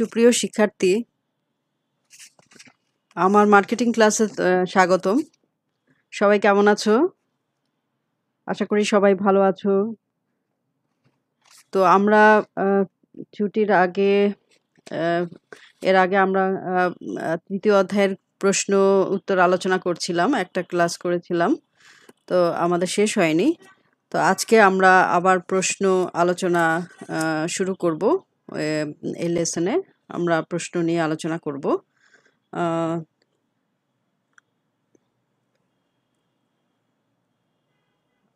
সুপ্রিয় শিক্ষার্থী আমার মার্কেটিং ক্লাসে স্বাগতম সবাই কেমন আছো আশা করি সবাই ভালো আছো তো আমরা ছুটির আগে এর আগে আমরা তৃতীয় অধ্যায়ের প্রশ্ন উত্তর আলোচনা করছিলাম একটা ক্লাস করেছিলাম তো আমাদের শেষ হয়নি তো আজকে আমরা আবার প্রশ্ন আলোচনা শুরু করব এই লেসনে আমরা প্রশ্ন নিয়ে আলোচনা করব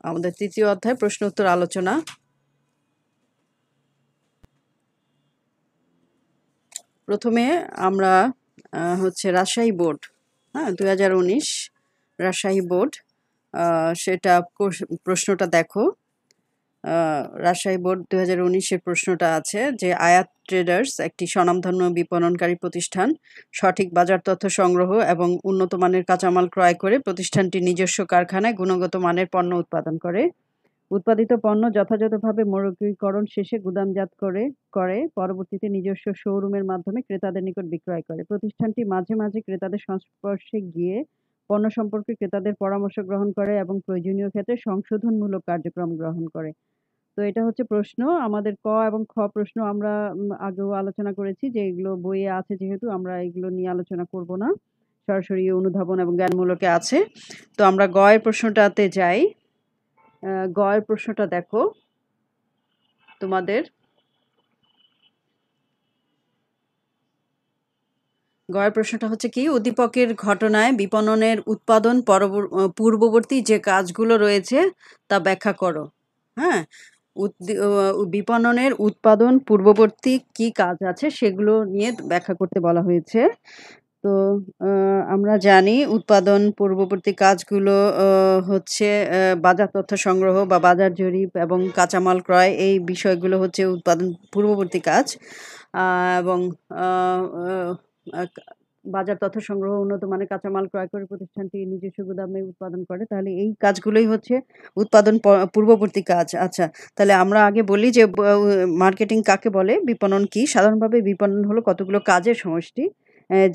আমাদের তৃতীয় অধ্যায় প্রশ্ন উত্তর আলোচনা প্রথমে আমরা হচ্ছে রাজশাহী বোর্ড হ্যাঁ দু রাজশাহী বোর্ড সেটা প্রশ্নটা দেখো রাজশাহী বোর্ড দু হাজার উনিশের প্রশ্নটা আছে যে আয়াত ট্রেডার্স একটি স্বনামধন্য বিপণনকারী প্রতিষ্ঠান সঠিক বাজার তথ্য সংগ্রহ এবং উন্নত মানের কাঁচামাল ক্রয় করে প্রতিষ্ঠানটি নিজস্ব কারখানায় গুণগত মানের পণ্য উৎপাদন করে উৎপাদিত পণ্য যথাযথভাবে মরগীকরণ শেষে গুদামজাত করে করে পরবর্তীতে নিজস্ব শোরুমের মাধ্যমে ক্রেতাদের নিকট বিক্রয় করে প্রতিষ্ঠানটি মাঝে মাঝে ক্রেতাদের সংস্পর্শে গিয়ে পণ্য সম্পর্কে ক্রেতাদের পরামর্শ গ্রহণ করে এবং প্রয়োজনীয় ক্ষেত্রে সংশোধনমূলক কার্যক্রম গ্রহণ করে তো এটা হচ্ছে প্রশ্ন আমাদের ক এবং খ প্রশ্ন আমরা আগেও আলোচনা করেছি যে এগুলো বইয়ে আছে যেহেতু আমরা এগুলো নিয়ে আলোচনা করব না সরাসরি অনুধাবন এবং জ্ঞানমূলকে আছে তো আমরা গয়ের প্রশ্নটাতে যাই গয়ের প্রশ্নটা দেখো তোমাদের গয়ের প্রশ্নটা হচ্ছে কি উদ্দীপকের ঘটনায় বিপণনের উৎপাদন পূর্ববর্তী যে কাজগুলো রয়েছে তা ব্যাখ্যা করো হ্যাঁ বিপণনের উৎপাদন পূর্ববর্তী কি কাজ আছে সেগুলো নিয়ে ব্যাখ্যা করতে বলা হয়েছে তো আমরা জানি উৎপাদন পূর্ববর্তী কাজগুলো হচ্ছে বাজার তথ্য সংগ্রহ বা বাজার জরিপ এবং কাঁচামাল ক্রয় এই বিষয়গুলো হচ্ছে উৎপাদন পূর্ববর্তী কাজ এবং বাজার তথ্য সংগ্রহ উন্নত মানের কাঁচামাল ক্রয় করে প্রতিষ্ঠানটি নিজস্ব গুদামে উৎপাদন করে তাহলে এই কাজগুলোই হচ্ছে উৎপাদন পূর্ববর্তী কাজ আচ্ছা তাহলে আমরা আগে বলি যে মার্কেটিং কাকে বলে বিপণন কি সাধারণভাবে বিপণন হলো কতগুলো কাজের সমষ্টি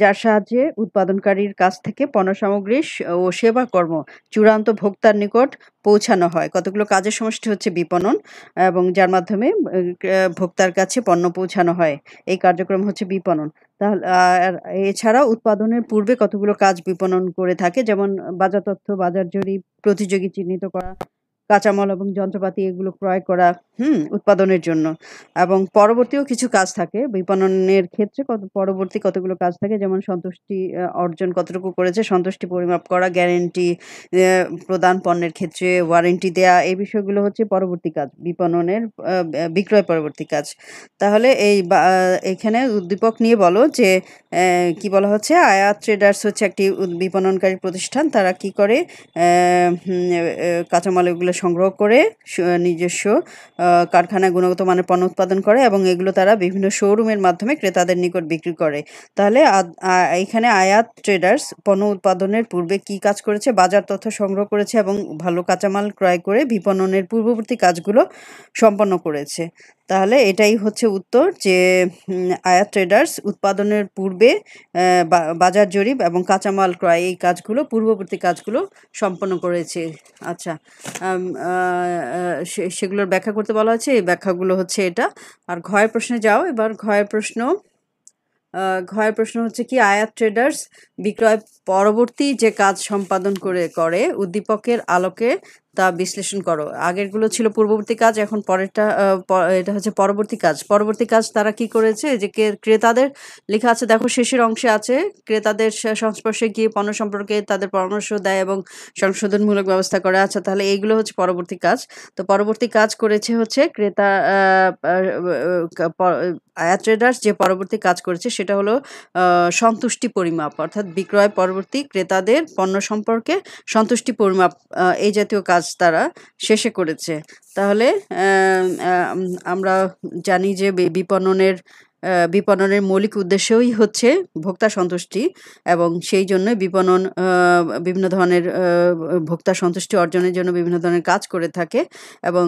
যার সাহায্যে উৎপাদনকারীর কাছ থেকে পণ্য সামগ্রী ও সেবা কর্ম চূড়ান্ত ভোক্তার নিকট পৌঁছানো হয় কতগুলো কাজের সমষ্টি হচ্ছে বিপণন এবং যার মাধ্যমে ভোক্তার কাছে পণ্য পৌঁছানো হয় এই কার্যক্রম হচ্ছে বিপণন তাহলে এছাড়া উৎপাদনের পূর্বে কতগুলো কাজ বিপণন করে থাকে যেমন বাজার তথ্য বাজার জরিপ প্রতিযোগী চিহ্নিত করা কাঁচামাল এবং যন্ত্রপাতি এগুলো ক্রয় করা হুম উৎপাদনের জন্য এবং পরবর্তীও কিছু কাজ থাকে বিপণনের ক্ষেত্রে কত পরবর্তী কতগুলো কাজ থাকে যেমন সন্তুষ্টি অর্জন কতটুকু করেছে সন্তুষ্টি পরিমাপ করা গ্যারেন্টি প্রদান পণ্যের ক্ষেত্রে ওয়ারেন্টি দেয়া এই বিষয়গুলো হচ্ছে পরবর্তী কাজ বিপণনের বিক্রয় পরবর্তী কাজ তাহলে এই এখানে উদ্দীপক নিয়ে বলো যে কি বলা হচ্ছে আয়া ট্রেডার্স হচ্ছে একটি বিপণনকারী প্রতিষ্ঠান তারা কি করে কাঁচামাল এগুলো সংগ্রহ করে নিজস্ব কারখানায় গুণগত মানের পণ্য উৎপাদন করে এবং এগুলো তারা বিভিন্ন শোরুমের মাধ্যমে ক্রেতাদের নিকট বিক্রি করে তাহলে এখানে আয়াত ট্রেডার্স পণ্য উৎপাদনের পূর্বে কি কাজ করেছে বাজার তথ্য সংগ্রহ করেছে এবং ভালো কাঁচামাল ক্রয় করে বিপণনের পূর্ববর্তী কাজগুলো সম্পন্ন করেছে তাহলে এটাই হচ্ছে উত্তর যে আয়াত ট্রেডার্স উৎপাদনের পূর্বে বাজার জরিপ এবং কাঁচামাল ক্রয় এই কাজগুলো পূর্ববর্তী কাজগুলো সম্পন্ন করেছে আচ্ছা সেগুলোর ব্যাখ্যা করতে বলা হয়েছে এই ব্যাখ্যাগুলো হচ্ছে এটা আর ঘয়ের প্রশ্নে যাও এবার ঘয়ের প্রশ্ন ঘয়ের প্রশ্ন হচ্ছে কি আয়াত ট্রেডার্স বিক্রয় পরবর্তী যে কাজ সম্পাদন করে করে উদ্দীপকের আলোকে তা বিশ্লেষণ করো আগেরগুলো ছিল পূর্ববর্তী কাজ এখন পরেরটা এটা হচ্ছে পরবর্তী কাজ পরবর্তী কাজ তারা কি করেছে যে ক্রেতাদের লেখা আছে দেখো শেষের অংশে আছে ক্রেতাদের সংস্পর্শে গিয়ে পণ্য সম্পর্কে তাদের পরামর্শ দেয় এবং সংশোধনমূলক ব্যবস্থা করে আচ্ছা তাহলে এইগুলো হচ্ছে পরবর্তী কাজ তো পরবর্তী কাজ করেছে হচ্ছে ক্রেতা ট্রেডার্স যে পরবর্তী কাজ করেছে সেটা হলো সন্তুষ্টি পরিমাপ অর্থাৎ বিক্রয় পরবর্তী ক্রেতাদের পণ্য সম্পর্কে সন্তুষ্টি পরিমাপ এই জাতীয় কাজ তারা শেষে করেছে তাহলে আমরা জানি যে বিপণনের বিপণনের মৌলিক উদ্দেশ্যই হচ্ছে ভোক্তা সন্তুষ্টি এবং সেই জন্য বিপণন বিভিন্ন ধরনের ভোক্তা সন্তুষ্টি অর্জনের জন্য বিভিন্ন ধরনের কাজ করে থাকে এবং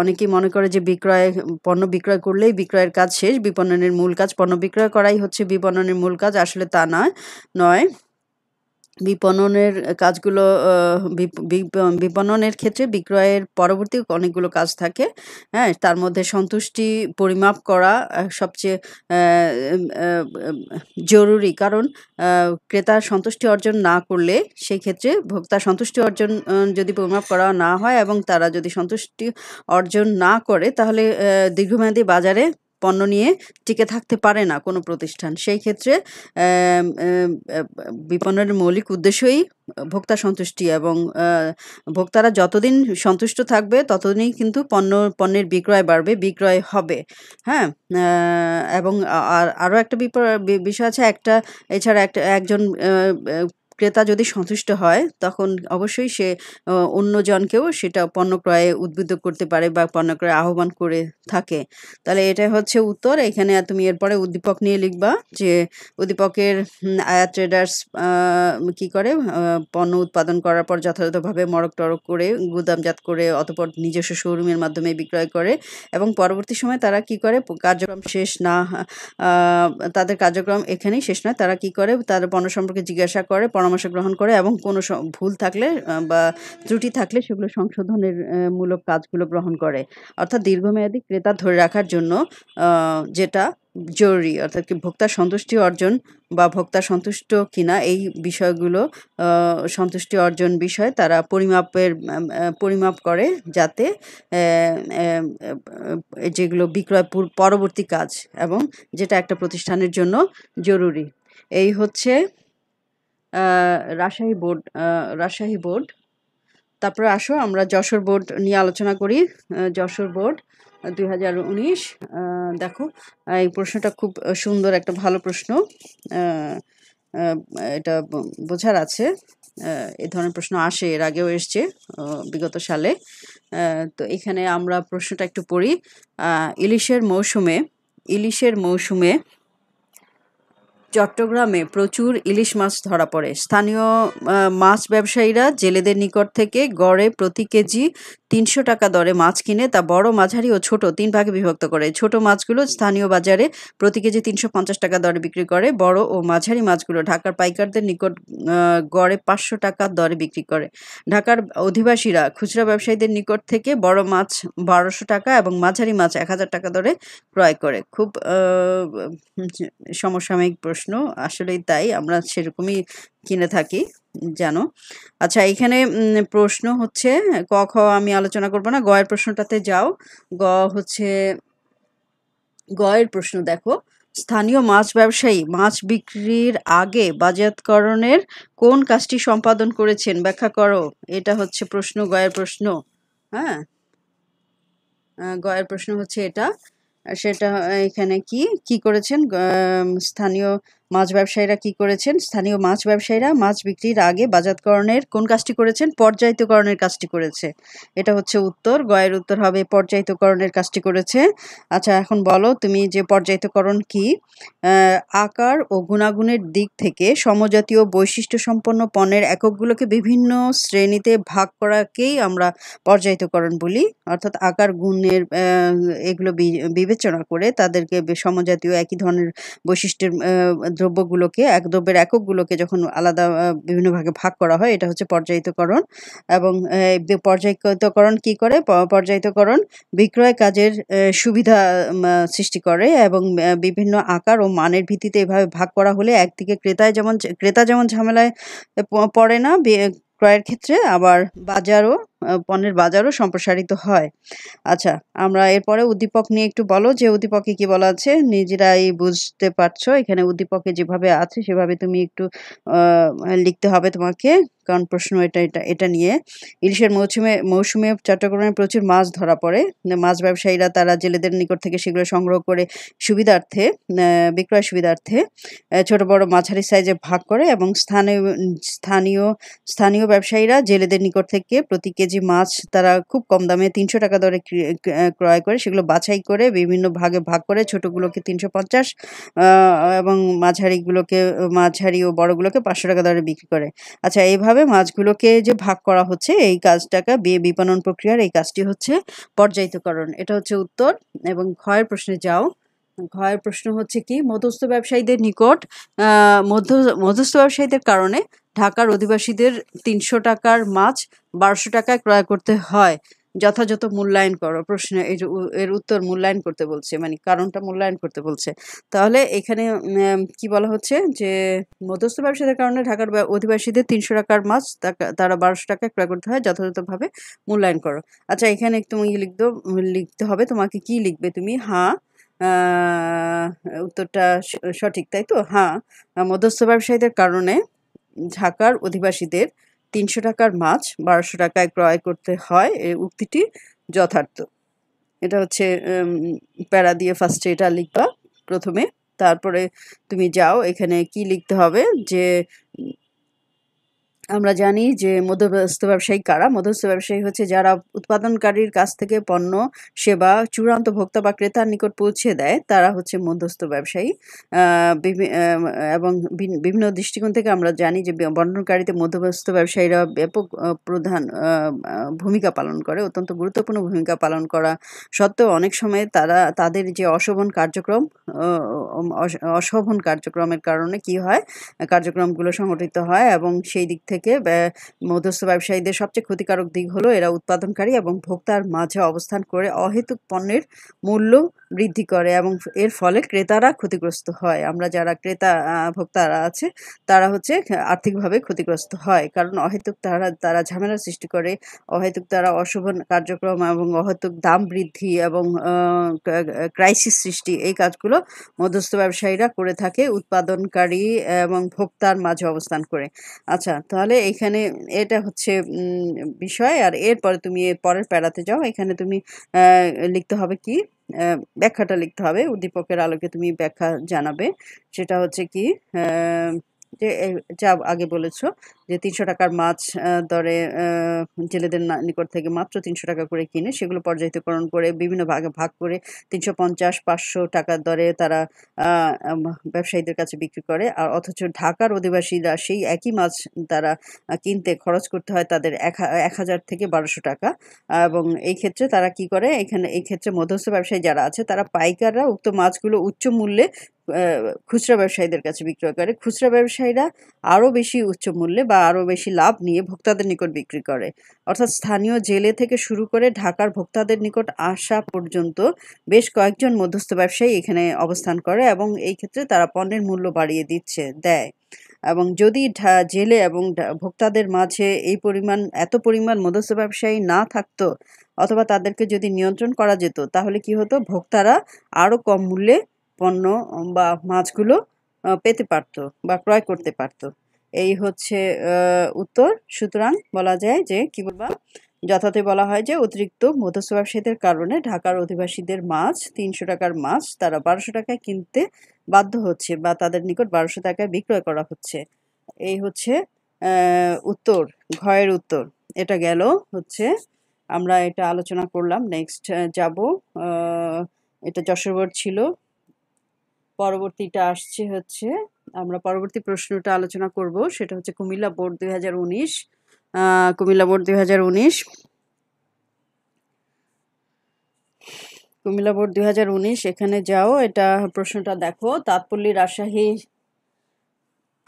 অনেকেই মনে করে যে বিক্রয় পণ্য বিক্রয় করলেই বিক্রয়ের কাজ শেষ বিপণনের মূল কাজ পণ্য বিক্রয় করাই হচ্ছে বিপণনের মূল কাজ আসলে তা না নয় বিপণনের কাজগুলো বিপণনের ক্ষেত্রে বিক্রয়ের পরবর্তী অনেকগুলো কাজ থাকে হ্যাঁ তার মধ্যে সন্তুষ্টি পরিমাপ করা সবচেয়ে জরুরি কারণ ক্রেতার সন্তুষ্টি অর্জন না করলে সেই ক্ষেত্রে ভোক্তা সন্তুষ্টি অর্জন যদি পরিমাপ করা না হয় এবং তারা যদি সন্তুষ্টি অর্জন না করে তাহলে দীর্ঘমেয়াদী বাজারে পণ্য নিয়ে টিকে থাকতে পারে না কোনো প্রতিষ্ঠান সেই ক্ষেত্রে বিপণনের মৌলিক উদ্দেশ্যই ভোক্তা সন্তুষ্টি এবং ভোক্তারা যতদিন সন্তুষ্ট থাকবে ততদিনই কিন্তু পণ্য পণ্যের বিক্রয় বাড়বে বিক্রয় হবে হ্যাঁ এবং আর আরও একটা বিষয় আছে একটা এছাড়া একটা একজন ক্রেতা যদি সন্তুষ্ট হয় তখন অবশ্যই সে অন্যজনকেও সেটা পণ্য ক্রয়ে উদ্বুদ্ধ করতে পারে বা পণ্য ক্রয়ে আহ্বান করে থাকে তাহলে এটা হচ্ছে উত্তর এখানে তুমি এরপরে উদ্দীপক নিয়ে লিখবা যে উদ্দীপকের আয়া ট্রেডার্স কি করে পণ্য উৎপাদন করার পর যথাযথভাবে মরক টরক করে গুদামজাত করে অতপর নিজস্ব শোরুমের মাধ্যমে বিক্রয় করে এবং পরবর্তী সময় তারা কি করে কার্যক্রম শেষ না তাদের কার্যক্রম এখানেই শেষ নয় তারা কি করে তাদের পণ্য সম্পর্কে জিজ্ঞাসা করে পর পরামর্শ গ্রহণ করে এবং কোনো ভুল থাকলে বা ত্রুটি থাকলে সেগুলো সংশোধনের মূলক কাজগুলো গ্রহণ করে অর্থাৎ দীর্ঘমেয়াদী ক্রেতা ধরে রাখার জন্য যেটা জরুরি অর্থাৎ কি ভোক্তা সন্তুষ্টি অর্জন বা ভোক্তা সন্তুষ্ট কিনা এই বিষয়গুলো সন্তুষ্টি অর্জন বিষয় তারা পরিমাপের পরিমাপ করে যাতে যেগুলো বিক্রয় পরবর্তী কাজ এবং যেটা একটা প্রতিষ্ঠানের জন্য জরুরি এই হচ্ছে রাজশাহী বোর্ড রাজশাহী বোর্ড তারপরে আসো আমরা যশোর বোর্ড নিয়ে আলোচনা করি যশোর বোর্ড দুই দেখো এই প্রশ্নটা খুব সুন্দর একটা ভালো প্রশ্ন এটা বোঝার আছে এ ধরনের প্রশ্ন আসে এর আগেও এসছে বিগত সালে তো এখানে আমরা প্রশ্নটা একটু পড়ি ইলিশের মৌসুমে ইলিশের মৌসুমে চট্টগ্রামে প্রচুর ইলিশ মাছ ধরা পড়ে স্থানীয় মাছ ব্যবসায়ীরা জেলেদের নিকট থেকে গড়ে প্রতি কেজি তিনশো টাকা দরে মাছ কিনে তা বড় মাঝারি ও ছোট তিন ভাগে বিভক্ত করে ছোট মাছগুলো স্থানীয় বাজারে প্রতি কেজি তিনশো পঞ্চাশ টাকা দরে বিক্রি করে বড় ও মাঝারি মাছগুলো ঢাকার পাইকারদের নিকট গড়ে পাঁচশো টাকা দরে বিক্রি করে ঢাকার অধিবাসীরা খুচরা ব্যবসায়ীদের নিকট থেকে বড় মাছ বারোশো টাকা এবং মাঝারি মাছ এক হাজার টাকা দরে ক্রয় করে খুব সমসাময়িক প্রশ্ন প্রশ্ন আসলে তাই আমরা সেরকমই কিনে থাকি জানো আচ্ছা এখানে প্রশ্ন হচ্ছে ক খ আমি আলোচনা করব না গয়ের প্রশ্নটাতে যাও গ হচ্ছে গয়ের প্রশ্ন দেখো স্থানীয় মাছ ব্যবসায়ী মাছ বিক্রির আগে বাজাতকরণের কোন কাজটি সম্পাদন করেছেন ব্যাখ্যা করো এটা হচ্ছে প্রশ্ন গয়ের প্রশ্ন হ্যাঁ গয়ের প্রশ্ন হচ্ছে এটা সেটা এখানে কি কি করেছেন স্থানীয় মাছ ব্যবসায়ীরা কি করেছেন স্থানীয় মাছ ব্যবসায়ীরা মাছ বিক্রির আগে বাজারকরণের কোন কাজটি করেছেন পর্যায়িতকরণের কাজটি করেছে এটা হচ্ছে উত্তর গয়ের উত্তর হবে পর্যায়িতকরণের কাজটি করেছে আচ্ছা এখন বলো তুমি যে পর্যায়িতকরণ কি আকার ও গুণাগুণের দিক থেকে সমজাতীয় বৈশিষ্ট্য সম্পন্ন পণ্যের এককগুলোকে বিভিন্ন শ্রেণীতে ভাগ করাকেই আমরা পর্যায়িতকরণ বলি অর্থাৎ আকার গুণের এগুলো বিবেচনা করে তাদেরকে সমজাতীয় একই ধরনের বৈশিষ্ট্যের দ্রব্যগুলোকে এক দ্রব্যের এককগুলোকে যখন আলাদা বিভিন্ন ভাগে ভাগ করা হয় এটা হচ্ছে পর্যায়িতকরণ এবং পর্যায়িতকরণ কি করে পর্যায়িতকরণ বিক্রয় কাজের সুবিধা সৃষ্টি করে এবং বিভিন্ন আকার ও মানের ভিত্তিতে এভাবে ভাগ করা হলে একদিকে ক্রেতায় যেমন ক্রেতা যেমন ঝামেলায় পড়ে না ক্রয়ের ক্ষেত্রে আবার বাজারও পণ্যের বাজারও সম্প্রসারিত হয় আচ্ছা আমরা এরপরে উদ্দীপক নিয়ে একটু বলো যে উদ্দীপকে কি বলা আছে নিজেরাই বুঝতে পারছো এখানে উদ্দীপকে যেভাবে আছে সেভাবে তুমি একটু লিখতে হবে তোমাকে কারণ প্রশ্ন এটা এটা এটা নিয়ে ইলিশের মৌসুমে মৌসুমে চট্টগ্রামে প্রচুর মাছ ধরা পড়ে মাছ ব্যবসায়ীরা তারা জেলেদের নিকট থেকে সেগুলো সংগ্রহ করে সুবিধার্থে বিক্রয় সুবিধার্থে ছোট বড় মাঝারি সাইজে ভাগ করে এবং স্থানীয় স্থানীয় স্থানীয় ব্যবসায়ীরা জেলেদের নিকট থেকে প্রতি কেজি কেজি মাছ তারা খুব কম দামে তিনশো টাকা দরে ক্রয় করে সেগুলো বাছাই করে বিভিন্ন ভাগে ভাগ করে ছোটোগুলোকে তিনশো পঞ্চাশ এবং মাঝারিগুলোকে মাঝারি ও বড়গুলোকে পাঁচশো টাকা দরে বিক্রি করে আচ্ছা এইভাবে মাছগুলোকে যে ভাগ করা হচ্ছে এই কাজটাকে বিপণন প্রক্রিয়ার এই কাজটি হচ্ছে পর্যায়িতকরণ এটা হচ্ছে উত্তর এবং ক্ষয়ের প্রশ্নে যাও ঘয়ের প্রশ্ন হচ্ছে কি মধ্যস্থ ব্যবসায়ীদের নিকট মধ্য মধ্যস্থ ব্যবসায়ীদের কারণে ঢাকার অধিবাসীদের তিনশো টাকার মাছ বারোশো টাকায় ক্রয় করতে হয় যথাযথ মূল্যায়ন করো প্রশ্নে এর উত্তর মূল্যায়ন করতে বলছে মানে কারণটা মূল্যায়ন করতে বলছে তাহলে এখানে কি বলা হচ্ছে যে মধ্যস্থ ব্যবসাদের কারণে ঢাকার অধিবাসীদের তিনশো টাকার মাছ তারা বারোশো টাকায় ক্রয় করতে হয় যথাযথভাবে মূল্যায়ন করো আচ্ছা এখানে তুমি লিখতে লিখতে হবে তোমাকে কি লিখবে তুমি হ্যাঁ উত্তরটা সঠিক তাই তো হ্যাঁ মধ্যস্থ ব্যবসায়ীদের কারণে ঢাকার অধিবাসীদের তিনশো টাকার মাছ বারোশো টাকায় ক্রয় করতে হয় এই উক্তিটি যথার্থ এটা হচ্ছে প্যারা দিয়ে ফার্স্টে এটা লিখবা প্রথমে তারপরে তুমি যাও এখানে কি লিখতে হবে যে আমরা জানি যে মধ্যস্থ ব্যবসায়ী কারা মধ্যস্থ ব্যবসায়ী হচ্ছে যারা উৎপাদনকারীর কাছ থেকে পণ্য সেবা চূড়ান্ত ভোক্তা বা ক্রেতার নিকট পৌঁছে দেয় তারা হচ্ছে মধ্যস্থ ব্যবসায়ী এবং বিভিন্ন দৃষ্টিকোণ থেকে আমরা জানি যে বন্টনকারীতে মধ্যস্থ ব্যবসায়ীরা ব্যাপক প্রধান ভূমিকা পালন করে অত্যন্ত গুরুত্বপূর্ণ ভূমিকা পালন করা সত্ত্বেও অনেক সময় তারা তাদের যে অশোভন কার্যক্রম অশোভন কার্যক্রমের কারণে কি হয় কার্যক্রমগুলো সংগঠিত হয় এবং সেই দিক থেকে থেকে মধ্যস্থ ব্যবসায়ীদের সবচেয়ে ক্ষতিকারক দিক হলো এরা উৎপাদনকারী এবং ভোক্তার মাঝে অবস্থান করে অহেতুক পণ্যের মূল্য বৃদ্ধি করে এবং এর ফলে ক্রেতারা ক্ষতিগ্রস্ত হয় আমরা যারা ক্রেতা ভোক্তারা আছে তারা হচ্ছে আর্থিকভাবে ক্ষতিগ্রস্ত হয় কারণ অহেতুক তারা তারা ঝামেলা সৃষ্টি করে অহেতুক তারা অশোভন কার্যক্রম এবং অহেতুক দাম বৃদ্ধি এবং ক্রাইসিস সৃষ্টি এই কাজগুলো মধ্যস্থ ব্যবসায়ীরা করে থাকে উৎপাদনকারী এবং ভোক্তার মাঝে অবস্থান করে আচ্ছা তো তাহলে এখানে এটা হচ্ছে বিষয় আর এরপরে তুমি এর পরের প্যারাতে যাও এখানে তুমি লিখতে হবে কি ব্যাখ্যাটা লিখতে হবে উদ্দীপকের আলোকে তুমি ব্যাখ্যা জানাবে সেটা হচ্ছে কি যে যা আগে বলেছ যে তিনশো টাকার মাছ দরে জেলেদের নিকট থেকে মাত্র তিনশো টাকা করে কিনে সেগুলো পর্যায়িতকরণ করে বিভিন্ন ভাগে ভাগ করে তিনশো পঞ্চাশ পাঁচশো টাকার দরে তারা ব্যবসায়ীদের কাছে বিক্রি করে আর অথচ ঢাকার অধিবাসীরা সেই একই মাছ তারা কিনতে খরচ করতে হয় তাদের এক হাজার থেকে বারোশো টাকা এবং এই ক্ষেত্রে তারা কি করে এখানে এই ক্ষেত্রে মধ্যস্থ ব্যবসায়ী যারা আছে তারা পাইকাররা উক্ত মাছগুলো উচ্চ মূল্যে খুচরা ব্যবসায়ীদের কাছে বিক্রয় করে খুচরা ব্যবসায়ীরা আরও বেশি উচ্চ মূল্যে বা আরও বেশি লাভ নিয়ে ভোক্তাদের নিকট বিক্রি করে অর্থাৎ স্থানীয় জেলে থেকে শুরু করে ঢাকার ভোক্তাদের নিকট আসা পর্যন্ত বেশ কয়েকজন মধ্যস্থ ব্যবসায়ী এখানে অবস্থান করে এবং এই ক্ষেত্রে তারা পণ্যের মূল্য বাড়িয়ে দিচ্ছে দেয় এবং যদি জেলে এবং ভোক্তাদের মাঝে এই পরিমাণ এত পরিমাণ মধ্যস্থ ব্যবসায়ী না থাকতো অথবা তাদেরকে যদি নিয়ন্ত্রণ করা যেত তাহলে কি হতো ভোক্তারা আরও কম মূল্যে পণ্য বা মাছগুলো পেতে পারত বা ক্রয় করতে পারত এই হচ্ছে উত্তর সুতরাং বলা যায় যে কি বলবা যথাতে বলা হয় যে অতিরিক্ত মধ্যস্থভাব সেতের কারণে ঢাকার অধিবাসীদের মাছ তিনশো টাকার মাছ তারা বারোশো টাকায় কিনতে বাধ্য হচ্ছে বা তাদের নিকট বারোশো টাকায় বিক্রয় করা হচ্ছে এই হচ্ছে উত্তর ঘয়ের উত্তর এটা গেল হচ্ছে আমরা এটা আলোচনা করলাম নেক্সট যাব এটা যশোর ছিল পরবর্তীটা আসছে হচ্ছে আমরা পরবর্তী প্রশ্নটা আলোচনা করব সেটা হচ্ছে কুমিল্লা বোর্ড দুই হাজার উনিশ কুমিল্লা বোর্ড দুই হাজার উনিশ কুমিল্লা বোর্ড দুই হাজার উনিশ এখানে যাও এটা প্রশ্নটা দেখো তাৎপল্লী রাজশাহী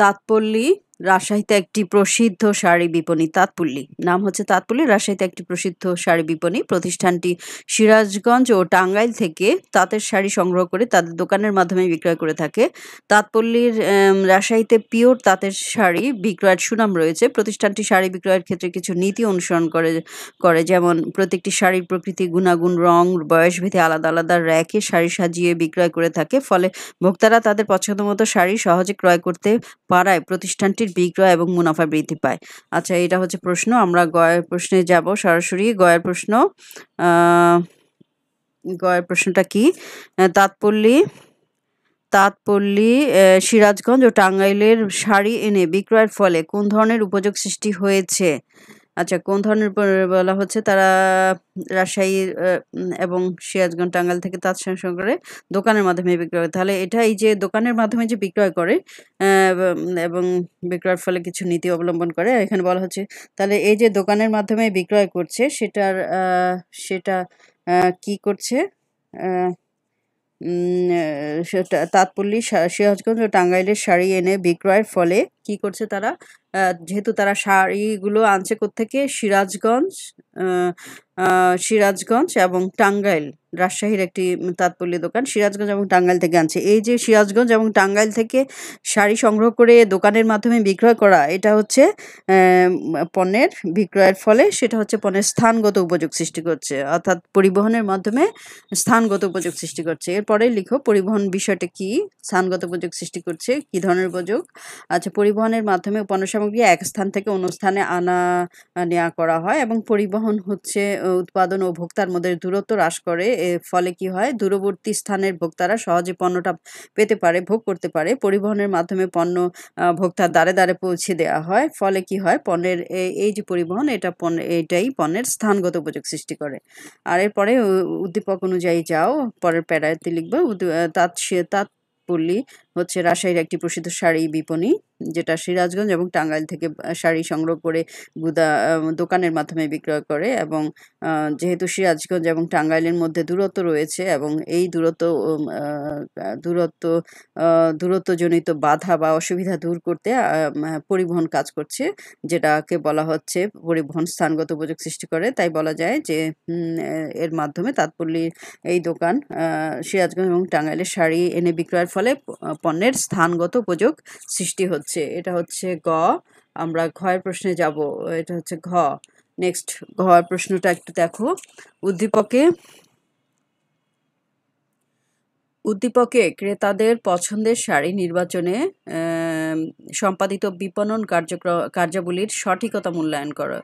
তাৎপল্লী রাজশাহীতে একটি প্রসিদ্ধ শাড়ি বিপণী তাঁতপুল্লি নাম হচ্ছে তাঁতপুল্লি রাজশাহীতে একটি প্রসিদ্ধ শাড়ি বিপণী প্রতিষ্ঠানটি সিরাজগঞ্জ ও টাঙ্গাইল থেকে তাঁতের শাড়ি সংগ্রহ করে তাদের দোকানের মাধ্যমে বিক্রয় করে থাকে তাঁতপল্লির রাজশাহীতে পিওর তাঁতের শাড়ি বিক্রয়ের সুনাম রয়েছে প্রতিষ্ঠানটি শাড়ি বিক্রয়ের ক্ষেত্রে কিছু নীতি অনুসরণ করে করে যেমন প্রত্যেকটি শাড়ির প্রকৃতি গুণাগুণ রং বয়স ভেদে আলাদা আলাদা র্যাকে শাড়ি সাজিয়ে বিক্রয় করে থাকে ফলে ভোক্তারা তাদের পছন্দ মতো শাড়ি সহজে ক্রয় করতে পারায় প্রতিষ্ঠানটির বিক্রয় এবং মুনাফা বৃদ্ধি পায় আচ্ছা এটা হচ্ছে প্রশ্ন আমরা গয়ের প্রশ্নে যাব সরাসরি গয়ের প্রশ্ন গয়ের প্রশ্নটা কি তাৎপল্লী তাঁতপল্লী সিরাজগঞ্জ ও টাঙ্গাইলের শাড়ি এনে বিক্রয়ের ফলে কোন ধরনের উপযোগ সৃষ্টি হয়েছে আচ্ছা কোন ধরনের বলা হচ্ছে তারা রাজশাহী এবং সিরাজগঞ্জ টাঙ্গাইল থেকে তাঁত সংগ্রহ করে দোকানের মাধ্যমে বিক্রয় করে তাহলে এটা এই যে দোকানের মাধ্যমে যে বিক্রয় করে এবং বিক্রয়ের ফলে কিছু নীতি অবলম্বন করে এখানে বলা হচ্ছে তাহলে এই যে দোকানের মাধ্যমে বিক্রয় করছে সেটার সেটা কি করছে তাঁতপল্লী সিরাজগঞ্জ ও টাঙ্গাইলের শাড়ি এনে বিক্রয়ের ফলে কি করছে তারা যেহেতু তারা শাড়িগুলো আনছে থেকে সিরাজগঞ্জ সিরাজগঞ্জ এবং টাঙ্গাইল রাজশাহীর একটি তাৎপল্য দোকান সিরাজগঞ্জ এবং টাঙ্গাইল থেকে আনছে এই যে সিরাজগঞ্জ এবং টাঙ্গাইল থেকে শাড়ি সংগ্রহ করে দোকানের মাধ্যমে বিক্রয় করা এটা হচ্ছে পণ্যের বিক্রয়ের ফলে সেটা হচ্ছে পণ্যের স্থানগত উপযোগ সৃষ্টি করছে অর্থাৎ পরিবহনের মাধ্যমে স্থানগত উপযোগ সৃষ্টি করছে এরপরে লিখো পরিবহন বিষয়টা কি স্থানগত উপযোগ সৃষ্টি করছে কি ধরনের উপযোগ আচ্ছা পরি পরিবহনের মাধ্যমে পণ্য সামগ্রী এক স্থান থেকে অন্য স্থানে আনা নেওয়া করা হয় এবং পরিবহন হচ্ছে উৎপাদন ও ভোক্তার মধ্যে দূরত্ব হ্রাস করে এর ফলে কি হয় দূরবর্তী স্থানের ভোক্তারা সহজে পণ্যটা পেতে পারে ভোগ করতে পারে পরিবহনের মাধ্যমে পণ্য ভোক্তার দ্বারে দ্বারে পৌঁছে দেওয়া হয় ফলে কি হয় পণ্যের এই যে পরিবহন এটা পণ্য এটাই পণ্যের স্থানগত উপযোগ সৃষ্টি করে আর এরপরে উদ্দীপক অনুযায়ী যাও পরের প্যারাতে লিখবো তাঁত সে তাৎ পল্লী হচ্ছে রাজশাহীর একটি প্রসিদ্ধ শাড়ি বিপণী যেটা সিরাজগঞ্জ এবং টাঙ্গাইল থেকে শাড়ি সংগ্রহ করে গুদা দোকানের মাধ্যমে বিক্রয় করে এবং যেহেতু সিরাজগঞ্জ এবং টাঙ্গাইলের মধ্যে দূরত্ব রয়েছে এবং এই দূরত্ব দূরত্ব দূরত্বজনিত বাধা বা অসুবিধা দূর করতে হ্যাঁ, পরিবহন কাজ করছে যেটাকে বলা হচ্ছে পরিবহন স্থানগত উপযোগ সৃষ্টি করে তাই বলা যায় যে এর মাধ্যমে তাৎপল্লীর এই দোকান সিরাজগঞ্জ এবং টাঙ্গাইলের শাড়ি এনে বিক্রয়ের ফলে পণ্যের স্থানগত উপযোগ সৃষ্টি হচ্ছে এটা হচ্ছে গ আমরা ঘয়ের প্রশ্নে যাব এটা হচ্ছে ঘ নেক্সট ঘর প্রশ্নটা একটু দেখো উদ্দীপকে উদ্দীপকে ক্রেতাদের পছন্দের শাড়ি নির্বাচনে সম্পাদিত বিপণন কার্যক্রম কার্যাবলীর সঠিকতা মূল্যায়ন করো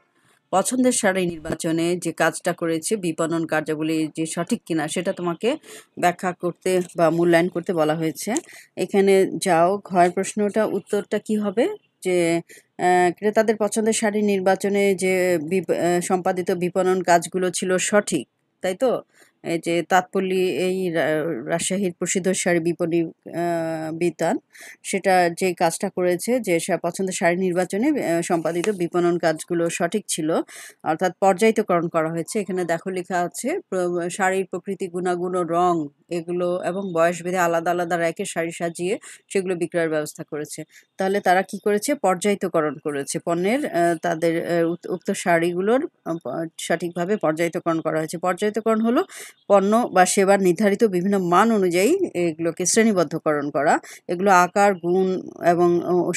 পছন্দের শাড়ি নির্বাচনে যে কাজটা করেছে বিপণন কার্যাবলী যে সঠিক কিনা সেটা তোমাকে ব্যাখ্যা করতে বা মূল্যায়ন করতে বলা হয়েছে এখানে যাও ঘর প্রশ্নটা উত্তরটা কি হবে যে ক্রেতাদের পছন্দের শাড়ি নির্বাচনে যে সম্পাদিত বিপণন কাজগুলো ছিল সঠিক তাই তো যে তাৎপল্লী এই রাজশাহীর প্রসিদ্ধ শাড়ি বিপণী বিতান সেটা যে কাজটা করেছে যে পছন্দের শাড়ি নির্বাচনে সম্পাদিত বিপণন কাজগুলো সঠিক ছিল অর্থাৎ পর্যায়িতকরণ করা হয়েছে এখানে দেখো লেখা আছে শাড়ির প্রকৃতি গুণাগুণ রং এগুলো এবং বয়স বেঁধে আলাদা আলাদা র্যাকের শাড়ি সাজিয়ে সেগুলো বিক্রয়ের ব্যবস্থা করেছে তাহলে তারা কি করেছে পর্যায়িতকরণ করেছে পণ্যের তাদের উক্ত শাড়িগুলোর সঠিকভাবে পর্যায়িতকরণ করা হয়েছে পর্যায়িতকরণ হলো পণ্য বা সেবার নির্ধারিত বিভিন্ন মান অনুযায়ী এগুলোকে শ্রেণীবদ্ধকরণ করা এগুলো আকার গুণ এবং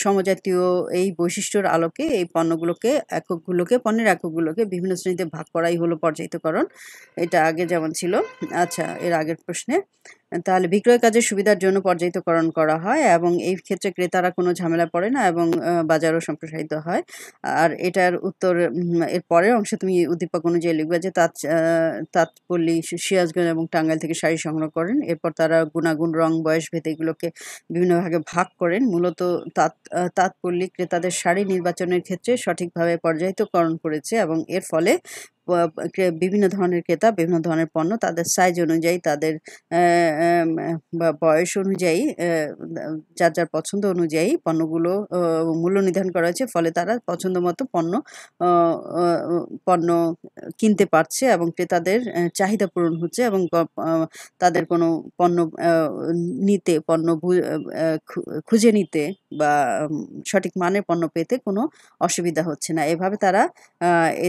সমজাতীয় এই বৈশিষ্ট্যর আলোকে এই পণ্যগুলোকে এককগুলোকে পণ্যের এককগুলোকে বিভিন্ন শ্রেণীতে ভাগ করাই হলো পর্যায়িতকরণ এটা আগে যেমন ছিল আচ্ছা এর আগের প্রশ্নে তাহলে বিক্রয় কাজের সুবিধার জন্য পর্যায়িতকরণ করা হয় এবং এই ক্ষেত্রে ক্রেতারা কোনো ঝামেলা পড়ে না এবং বাজারও সম্প্রসারিত হয় আর এটার উত্তর এর পরের অংশে তুমি উদ্দীপক অনুযায়ী লিখবে যে তাঁত তাঁতপল্লী সিরাজগঞ্জ এবং টাঙ্গাইল থেকে শাড়ি সংগ্রহ করেন এরপর তারা গুণাগুণ রং বয়স ভেদে এগুলোকে বিভিন্ন ভাগে ভাগ করেন মূলত তাঁত তাঁতপল্লী ক্রেতাদের শাড়ি নির্বাচনের ক্ষেত্রে সঠিকভাবে পর্যায়িতকরণ করেছে এবং এর ফলে বিভিন্ন ধরনের ক্রেতা বিভিন্ন ধরনের পণ্য তাদের সাইজ অনুযায়ী তাদের বয়স অনুযায়ী যার যার পছন্দ অনুযায়ী পণ্যগুলো মূল্য নির্ধারণ করা হয়েছে ফলে তারা পছন্দ মতো পণ্য পণ্য কিনতে পারছে এবং ক্রেতাদের চাহিদা পূরণ হচ্ছে এবং তাদের কোনো পণ্য নিতে পণ্য খুঁজে নিতে বা সঠিক মানের পণ্য পেতে কোনো অসুবিধা হচ্ছে না এভাবে তারা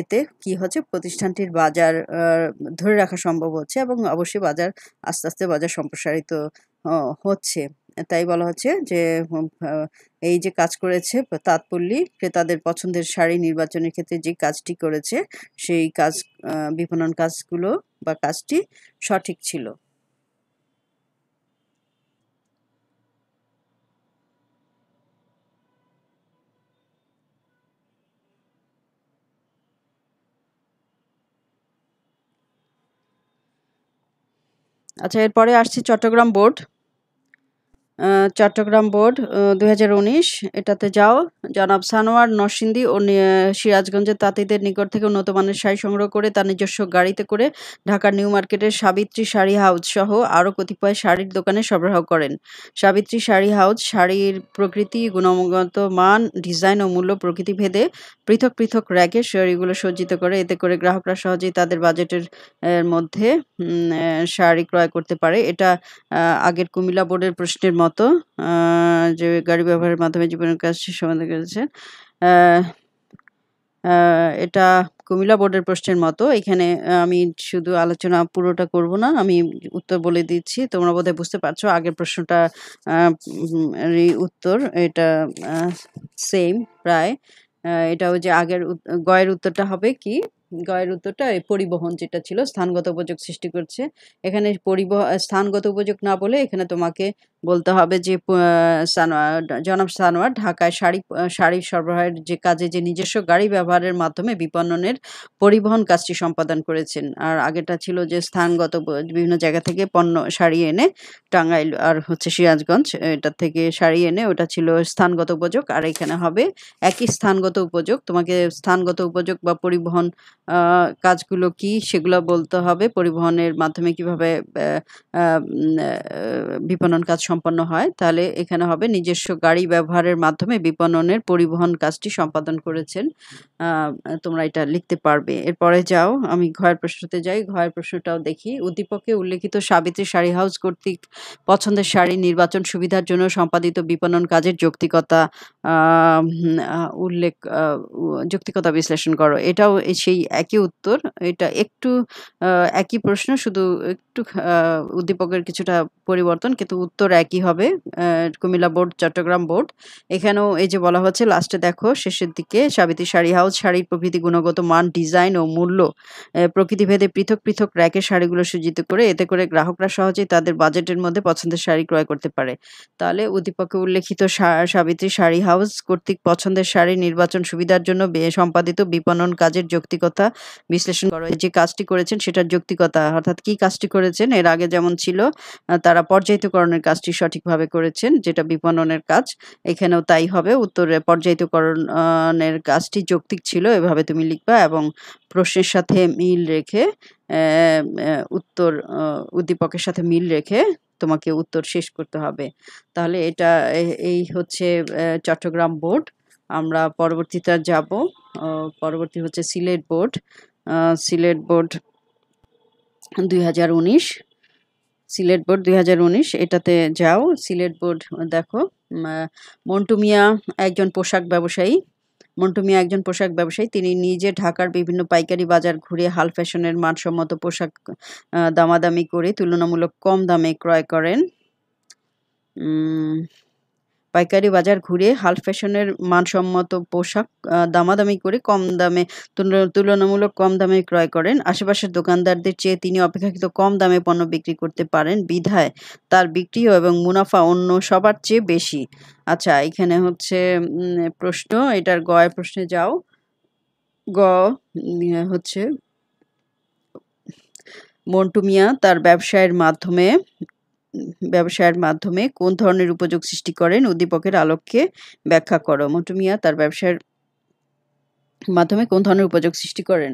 এতে কি হচ্ছে প্রতিষ্ঠানটির বাজার ধরে রাখা সম্ভব হচ্ছে এবং অবশ্যই বাজার আস্তে আস্তে বাজার সম্প্রসারিত হচ্ছে তাই বলা হচ্ছে যে এই যে কাজ করেছে তাৎপল্লী ক্রেতাদের পছন্দের শাড়ি নির্বাচনের ক্ষেত্রে যে কাজটি করেছে সেই কাজ বিপণন কাজগুলো বা কাজটি সঠিক ছিল আচ্ছা এরপরে আসছি চট্টগ্রাম বোর্ড চট্টগ্রাম বোর্ড দু এটাতে যাও জনাব সানোয়ার নরসিন্দি ও সিরাজগঞ্জের তাঁতিদের নিকট থেকে উন্নত মানের শাড়ি সংগ্রহ করে তার নিজস্ব গাড়িতে করে ঢাকার নিউ মার্কেটের সাবিত্রী শাড়ি হাউস সহ আরও কতিপয় শাড়ির দোকানে সরবরাহ করেন সাবিত্রী শাড়ি হাউস শাড়ির প্রকৃতি গুণগত মান ডিজাইন ও মূল্য প্রকৃতি ভেদে পৃথক পৃথক র্যাকে শাড়িগুলো সজ্জিত করে এতে করে গ্রাহকরা সহজেই তাদের বাজেটের মধ্যে শাড়ি ক্রয় করতে পারে এটা আগের কুমিল্লা বোর্ডের প্রশ্নের মতো যে গাড়ি ব্যবহারের মাধ্যমে জীবনের কাজ শেষ সমাধান করেছেন এটা কুমিল্লা বোর্ডের প্রশ্নের মতো এখানে আমি শুধু আলোচনা পুরোটা করব না আমি উত্তর বলে দিচ্ছি তোমরা বোধহয় বুঝতে পারছো আগের প্রশ্নটা উত্তর এটা সেম প্রায় এটাও যে আগের গয়ের উত্তরটা হবে কি গয়ের উত্তরটা পরিবহন যেটা ছিল স্থানগত উপযোগ সৃষ্টি করছে এখানে পরিবহন স্থানগত উপযোগ না বলে এখানে তোমাকে বলতে হবে যে জনাব সানোয়ার ঢাকায় শাড়ি শাড়ি সরবরাহের যে কাজে যে নিজস্ব গাড়ি ব্যবহারের মাধ্যমে বিপণনের পরিবহন কাজটি সম্পাদন করেছেন আর আগেটা ছিল যে স্থানগত বিভিন্ন জায়গা থেকে পণ্য শাড়ি এনে টাঙ্গাইল আর হচ্ছে সিরাজগঞ্জ এটা থেকে শাড়ি এনে ওটা ছিল স্থানগত উপযোগ আর এখানে হবে একই স্থানগত উপযোগ তোমাকে স্থানগত উপযোগ বা পরিবহন কাজগুলো কি সেগুলো বলতে হবে পরিবহনের মাধ্যমে কিভাবে বিপণন কাজ সম্পন্ন হয় তাহলে এখানে হবে নিজস্ব গাড়ি ব্যবহারের মাধ্যমে বিপণনের পরিবহন কাজটি সম্পাদন করেছেন তোমরা এটা লিখতে পারবে এরপরে যাও আমি ঘয়ের প্রশ্নতে যাই ঘয়ের প্রশ্নটাও দেখি উদ্দীপকে উল্লেখিত সাবিত্রী শাড়ি হাউস কর্তৃক পছন্দের শাড়ি নির্বাচন সুবিধার জন্য সম্পাদিত বিপণন কাজের যৌক্তিকতা উল্লেখ যৌক্তিকতা বিশ্লেষণ করো এটাও সেই একই উত্তর এটা একটু একই প্রশ্ন শুধু একটু উদ্দীপকের কিছুটা পরিবর্তন কিন্তু উত্তর একই হবে কুমিল্লা বোর্ড চট্টগ্রাম বোর্ড এখানেও এই যে বলা হচ্ছে লাস্টে দেখো শেষের দিকে সাবিত্রী শাড়ি হাউস শাড়ির প্রকৃতি গুণগত মান ডিজাইন ও মূল্য প্রকৃতিভেদে পৃথক পৃথক র্যাকের শাড়িগুলো সুজিত করে এতে করে গ্রাহকরা সহজেই তাদের বাজেটের মধ্যে পছন্দের শাড়ি ক্রয় করতে পারে তাহলে উদ্দীপকে উল্লেখিত সাবিত্রী শাড়ি হাউস কর্তৃক পছন্দের শাড়ি নির্বাচন সুবিধার জন্য সম্পাদিত বিপণন কাজের যৌক্তিকতা কথা বিশ্লেষণ করো যে কাজটি করেছেন সেটার যৌক্তিকতা অর্থাৎ কি কাজটি করেছেন এর আগে যেমন ছিল তারা পর্যায়িতকরণের কাজটি সঠিকভাবে করেছেন যেটা বিপণনের কাজ এখানেও তাই হবে উত্তরে পর্যায়িতকরণের কাজটি যৌক্তিক ছিল এভাবে তুমি লিখবা এবং প্রশ্নের সাথে মিল রেখে উত্তর উদ্দীপকের সাথে মিল রেখে তোমাকে উত্তর শেষ করতে হবে তাহলে এটা এই হচ্ছে চট্টগ্রাম বোর্ড আমরা পরবর্তীতে যাব পরবর্তী হচ্ছে সিলেট বোর্ড সিলেট বোর্ড দুই সিলেট বোর্ড দুই এটাতে যাও সিলেট বোর্ড দেখো মন্টুমিয়া একজন পোশাক ব্যবসায়ী মন্টুমিয়া একজন পোশাক ব্যবসায়ী তিনি নিজে ঢাকার বিভিন্ন পাইকারি বাজার ঘুরে হাল ফ্যাশনের মানসম্মত পোশাক দামাদামি করে তুলনামূলক কম দামে ক্রয় করেন পাইকারি বাজার ঘুরে হাল ফ্যাশনের মানসম্মত পোশাক দামাদামি করে কম দামে তুলনামূলক কম দামে ক্রয় করেন আশেপাশের দোকানদারদের চেয়ে তিনি অপেক্ষাকৃত কম দামে পণ্য বিক্রি করতে পারেন বিধায় তার বিক্রিও এবং মুনাফা অন্য সবার চেয়ে বেশি আচ্ছা এখানে হচ্ছে প্রশ্ন এটার গয় প্রশ্নে যাও গ ইয়ে হচ্ছে মন্টু মিয়া তার ব্যবসায়ের মাধ্যমে ব্যবসায়ের মাধ্যমে কোন ধরনের উপযোগ সৃষ্টি করেন উদ্দীপকের আলোককে ব্যাখ্যা করো মিয়া তার ব্যবসার মাধ্যমে কোন ধরনের উপযোগ সৃষ্টি করেন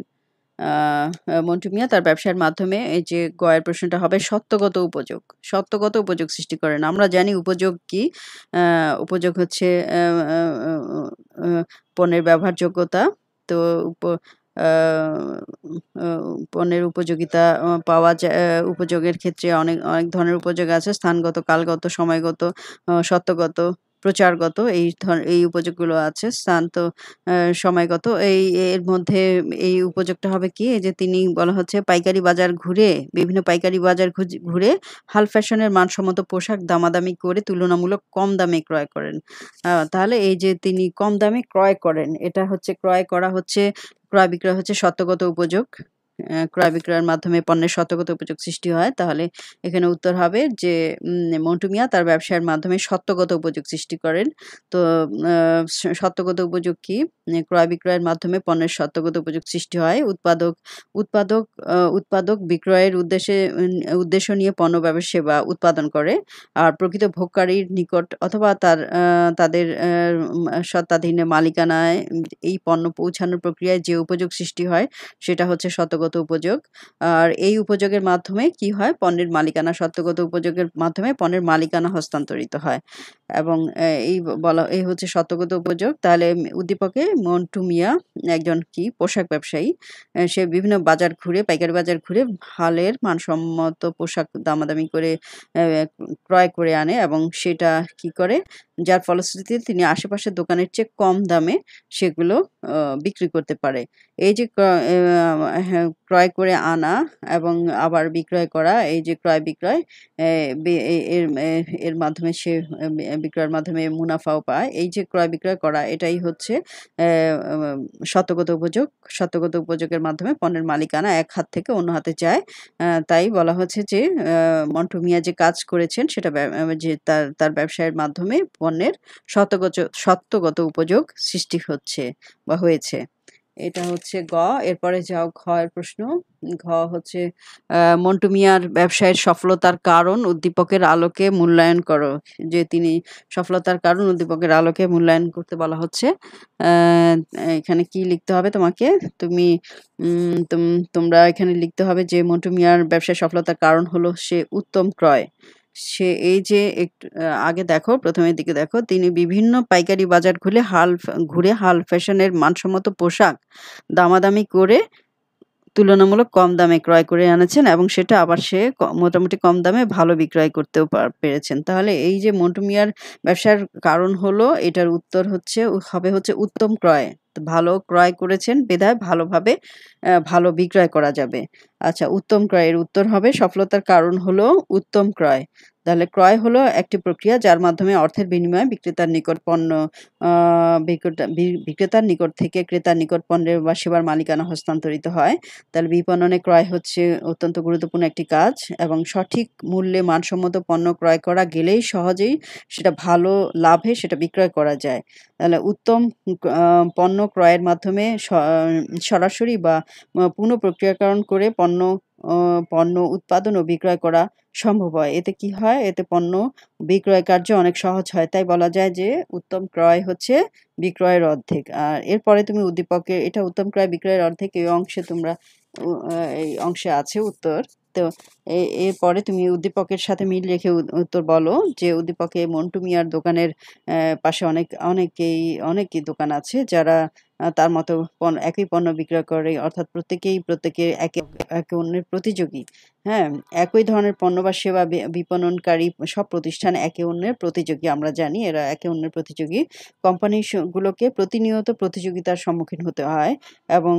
মন্টু মিয়া তার ব্যবসার মাধ্যমে এই যে গয়ের প্রশ্নটা হবে সত্যগত উপযোগ সত্যগত উপযোগ সৃষ্টি করেন আমরা জানি উপযোগ কি উপযোগ হচ্ছে পণ্যের ব্যবহারযোগ্যতা তো পণ্যের উপযোগিতা পাওয়া যায় উপযোগের ক্ষেত্রে অনেক অনেক ধরনের উপযোগ আছে স্থানগত কালগত সময়গত সত্যগত প্রচারগত এই এই উপযোগগুলো আছে স্থান তো সময়গত এই এর মধ্যে এই উপযোগটা হবে কি এই যে তিনি বলা হচ্ছে পাইকারি বাজার ঘুরে বিভিন্ন পাইকারি বাজার ঘুরে হাল ফ্যাশনের মানসম্মত পোশাক দামাদামি করে তুলনামূলক কম দামে ক্রয় করেন তাহলে এই যে তিনি কম দামে ক্রয় করেন এটা হচ্ছে ক্রয় করা হচ্ছে ক্রয় বিক্রয় হচ্ছে সত্যগত উপযোগ ক্রয় বিক্রয়ের মাধ্যমে পণ্যের শতগত উপযোগ সৃষ্টি হয় তাহলে এখানে উত্তর হবে যে মন্টুমিয়া তার ব্যবসায়ের মাধ্যমে সত্যগত উপযোগ সৃষ্টি করেন তো সত্যগত উপযোগ কি ক্রয় বিক্রয়ের মাধ্যমে পণ্যের সত্যগত উপযোগ সৃষ্টি হয় উৎপাদক উৎপাদক উৎপাদক বিক্রয়ের উদ্দেশ্যে উদ্দেশ্য নিয়ে পণ্য ব্যবসা সেবা উৎপাদন করে আর প্রকৃত ভোগকারীর নিকট অথবা তার তাদের সত্তাধীনে মালিকানায় এই পণ্য পৌঁছানোর প্রক্রিয়ায় যে উপযোগ সৃষ্টি হয় সেটা হচ্ছে সত্যগত সত্ত্বগত উপযোগ আর এই উপযোগের মাধ্যমে কি হয় পণ্যের মালিকানা সত্ত্বগত উপযোগের মাধ্যমে পণ্যের মালিকানা হস্তান্তরিত হয় এবং এই বলা এই হচ্ছে সত্ত্বগত উপযোগ তাহলে উদ্দীপকে মন্টু মিয়া একজন কি পোশাক ব্যবসায়ী সে বিভিন্ন বাজার ঘুরে পাইকারি বাজার ঘুরে হালের মানসম্মত পোশাক দামাদামি করে ক্রয় করে আনে এবং সেটা কি করে যার ফলশ্রুতিতে তিনি আশেপাশের দোকানের চেয়ে কম দামে সেগুলো বিক্রি করতে পারে এই যে হ্যাঁ, ক্রয় করে আনা এবং আবার বিক্রয় করা এই যে ক্রয় বিক্রয় এর এর মাধ্যমে সে বিক্রয়ের মাধ্যমে মুনাফাও পায় এই যে ক্রয় বিক্রয় করা এটাই হচ্ছে শতগত উপযোগ শতগত উপযোগের মাধ্যমে পণ্যের মালিকানা এক হাত থেকে অন্য হাতে যায় তাই বলা হচ্ছে যে মন্টু মিয়া যে কাজ করেছেন সেটা যে তার তার ব্যবসায়ের মাধ্যমে পণ্যের শতগত শতগত উপযোগ সৃষ্টি হচ্ছে বা হয়েছে এটা হচ্ছে গ এরপরে যাও ঘ এর প্রশ্ন ঘ হচ্ছে মন্টু মিয়ার ব্যবসায়ের সফলতার কারণ উদ্দীপকের আলোকে মূল্যায়ন করো যে তিনি সফলতার কারণ উদ্দীপকের আলোকে মূল্যায়ন করতে বলা হচ্ছে এখানে কি লিখতে হবে তোমাকে তুমি তোমরা এখানে লিখতে হবে যে মন্টু মিয়ার ব্যবসায় সফলতার কারণ হলো সে উত্তম ক্রয় সে এই যে একটু আগে দেখো প্রথমের দিকে দেখো তিনি বিভিন্ন পাইকারি বাজার খুলে হাল ঘুরে হাল ফ্যাশনের মানসম্মত পোশাক দামাদামি করে তুলনামূলক কম দামে ক্রয় করে আনেছেন এবং সেটা আবার সে মোটামুটি কম দামে ভালো বিক্রয় করতেও পেরেছেন তাহলে এই যে মন্টুমিয়ার ব্যবসার কারণ হলো এটার উত্তর হচ্ছে হবে হচ্ছে উত্তম ক্রয় ভালো ক্রয় করেছেন বেদায় ভালোভাবে ভালো বিক্রয় করা যাবে আচ্ছা উত্তম ক্রয়ের উত্তর হবে সফলতার কারণ হলো উত্তম ক্রয় তাহলে ক্রয় হলো একটি প্রক্রিয়া যার মাধ্যমে অর্থের বিনিময়ে বিক্রেতার নিকট পণ্য বিক্রেতার নিকট থেকে ক্রেতার নিকট পণ্যের বা সেবার মালিকানা হস্তান্তরিত হয় তাহলে বিপণনে ক্রয় হচ্ছে অত্যন্ত গুরুত্বপূর্ণ একটি কাজ এবং সঠিক মূল্যে মানসম্মত পণ্য ক্রয় করা গেলেই সহজেই সেটা ভালো লাভে সেটা বিক্রয় করা যায় তাহলে উত্তম পণ্য ক্রয়ের মাধ্যমে সরাসরি বা পুনঃ প্রক্রিয়াকরণ করে পণ্য পণ্য উৎপাদন ও বিক্রয় করা সম্ভব হয় এতে কি হয় এতে পণ্য বিক্রয় কার্য অনেক সহজ হয় তাই বলা যায় যে উত্তম ক্রয় হচ্ছে বিক্রয়ের অর্ধেক আর এরপরে তুমি উদ্দীপকের এটা উত্তম ক্রয় বিক্রয়ের অর্ধেক এই অংশে তোমরা এই অংশে আছে উত্তর তো এরপরে তুমি উদ্দীপকের সাথে মিল রেখে উত্তর বলো যে উদ্দীপকে মন্টু মিয়ার দোকানের পাশে অনেক অনেকেই অনেকই দোকান আছে যারা তার মতো একই পণ্য বিক্রয় করে অর্থাৎ প্রত্যেকেই প্রত্যেকে একে একে অন্যের প্রতিযোগী হ্যাঁ একই ধরনের পণ্য বা সেবা বিপণনকারী সব প্রতিষ্ঠান একে অন্যের প্রতিযোগী আমরা জানি এরা একে অন্যের প্রতিযোগী কোম্পানিগুলোকে প্রতিনিয়ত প্রতিযোগিতার সম্মুখীন হতে হয় এবং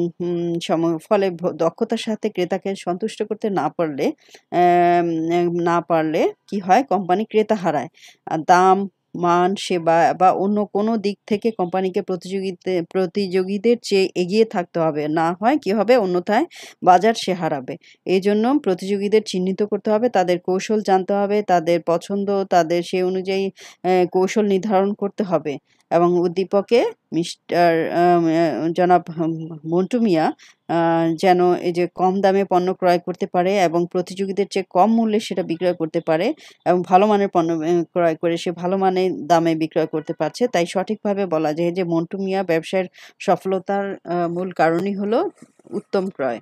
ফলে দক্ষতার সাথে ক্রেতাকে সন্তুষ্ট করতে না পারলে না পারলে কি হয় কোম্পানি ক্রেতা হারায় দাম মান সেবা বা অন্য কোনো দিক থেকে কোম্পানিকে প্রতিযোগিতা প্রতিযোগীদের চেয়ে এগিয়ে থাকতে হবে না হয় কি হবে অন্যথায় বাজার সে হারাবে এই জন্য প্রতিযোগীদের চিহ্নিত করতে হবে তাদের কৌশল জানতে হবে তাদের পছন্দ তাদের সে অনুযায়ী কৌশল নির্ধারণ করতে হবে এবং উদ্দীপকে মিস্টার জনাব মন্টু মিয়া যেন এই যে কম দামে পণ্য ক্রয় করতে পারে এবং প্রতিযোগীদের চেয়ে কম মূল্যে সেটা বিক্রয় করতে পারে এবং ভালো মানের পণ্য ক্রয় করে সে ভালো মানের দামে বিক্রয় করতে পারছে তাই সঠিকভাবে বলা যায় যে মন্টু মিয়া ব্যবসায়ের সফলতার মূল কারণই হলো উত্তম ক্রয়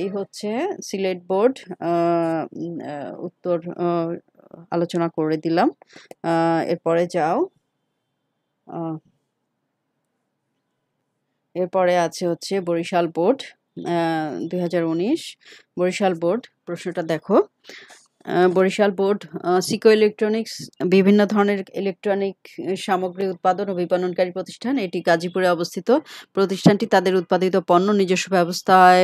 এই হচ্ছে সিলেট বোর্ড উত্তর আলোচনা করে দিলাম এরপরে যাও এরপরে আছে হচ্ছে বরিশাল বোর্ড দুই বরিশাল বোর্ড প্রশ্নটা দেখো বরিশাল বোর্ড সিকো ইলেকট্রনিক্স বিভিন্ন ধরনের ইলেকট্রনিক সামগ্রী উৎপাদন ও বিপণনকারী প্রতিষ্ঠান এটি গাজীপুরে অবস্থিত প্রতিষ্ঠানটি তাদের উৎপাদিত পণ্য নিজস্ব ব্যবস্থায়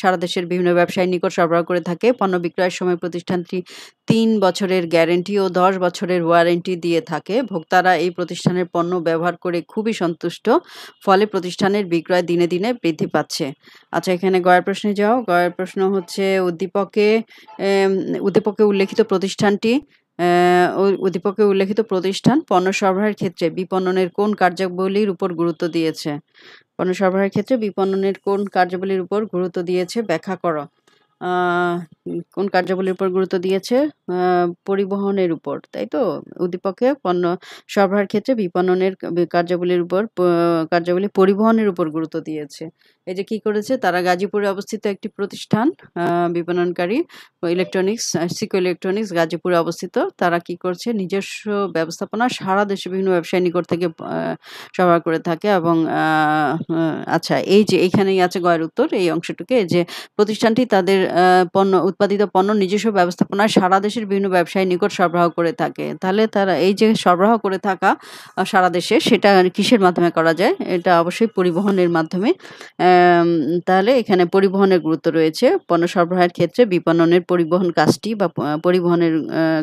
সারা দেশের বিভিন্ন ব্যবসায়ী নিকট সরবরাহ করে থাকে পণ্য বিক্রয়ের সময় প্রতিষ্ঠানটি তিন বছরের গ্যারেন্টি ও দশ বছরের ওয়ারেন্টি দিয়ে থাকে ভোক্তারা এই প্রতিষ্ঠানের পণ্য ব্যবহার করে খুবই সন্তুষ্ট ফলে প্রতিষ্ঠানের বিক্রয় দিনে দিনে বৃদ্ধি পাচ্ছে আচ্ছা এখানে গয়ের প্রশ্নে যাও গয়ের প্রশ্ন হচ্ছে উদ্দীপকে উদ্দীপক উদ্দীপকে উল্লেখিত প্রতিষ্ঠানটি উদ্দীপকে উল্লেখিত প্রতিষ্ঠান পণ্য সরবরাহের ক্ষেত্রে বিপণনের কোন কার্যাবলীর উপর গুরুত্ব দিয়েছে পণ্য সরবরাহের ক্ষেত্রে বিপণনের কোন কার্যাবলীর উপর গুরুত্ব দিয়েছে ব্যাখ্যা করো কোন কার্যাবলীর উপর গুরুত্ব দিয়েছে পরিবহনের উপর তাই তো উদ্দীপকে পণ্য সরবরাহের ক্ষেত্রে বিপণনের কার্যাবলীর উপর কার্যাবলী পরিবহনের উপর গুরুত্ব দিয়েছে এই যে কি করেছে তারা গাজীপুরে অবস্থিত একটি প্রতিষ্ঠান বিপণনকারী ইলেকট্রনিক্স সিকো ইলেকট্রনিক্স গাজীপুরে অবস্থিত তারা কি করছে নিজস্ব ব্যবস্থাপনা সারা দেশে বিভিন্ন ব্যবসায়ী নিকট থেকে সরবরাহ করে থাকে এবং আচ্ছা এই যে এইখানেই আছে গয়ের উত্তর এই অংশটুকে যে প্রতিষ্ঠানটি তাদের পণ্য উৎপাদিত পণ্য নিজস্ব ব্যবস্থাপনায় সারা দেশের বিভিন্ন ব্যবসায়ী নিকট সরবরাহ করে থাকে তাহলে তারা এই যে সরবরাহ করে থাকা সারা দেশে সেটা কিসের মাধ্যমে করা যায় এটা অবশ্যই পরিবহনের মাধ্যমে তাহলে এখানে পরিবহনের গুরুত্ব রয়েছে পণ্য সরবরাহের ক্ষেত্রে বিপণনের পরিবহন কাজটি বা পরিবহনের